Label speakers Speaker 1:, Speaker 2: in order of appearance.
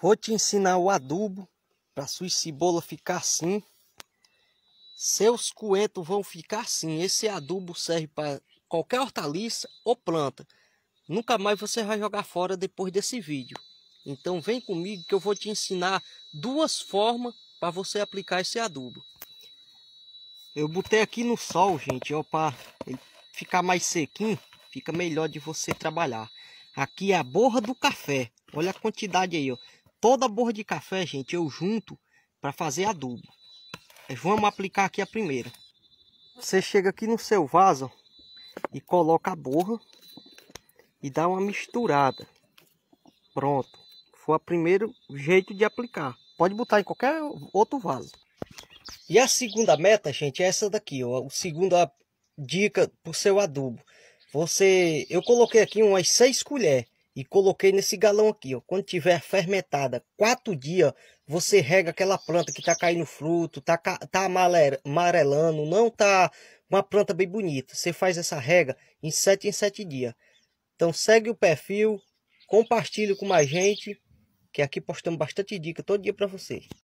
Speaker 1: Vou te ensinar o adubo para sua cebola ficar assim. Seus coentos vão ficar assim. Esse adubo serve para qualquer hortaliça ou planta. Nunca mais você vai jogar fora depois desse vídeo. Então vem comigo que eu vou te ensinar duas formas para você aplicar esse adubo. Eu botei aqui no sol, gente, ó, para ficar mais sequinho, fica melhor de você trabalhar. Aqui é a borra do café. Olha a quantidade aí, ó toda a borra de café, gente, eu junto para fazer adubo. Vamos aplicar aqui a primeira. Você chega aqui no seu vaso e coloca a borra e dá uma misturada. Pronto. Foi o primeiro jeito de aplicar. Pode botar em qualquer outro vaso. E a segunda meta, gente, é essa daqui, ó. A segunda dica para o seu adubo. Você, eu coloquei aqui umas 6 colheres e coloquei nesse galão aqui, ó. Quando tiver fermentada quatro dias, você rega aquela planta que tá caindo fruto, tá, tá amarelando, não tá uma planta bem bonita. Você faz essa rega em sete em sete dias. Então segue o perfil, compartilhe com mais gente, que aqui postamos bastante dica todo dia para vocês.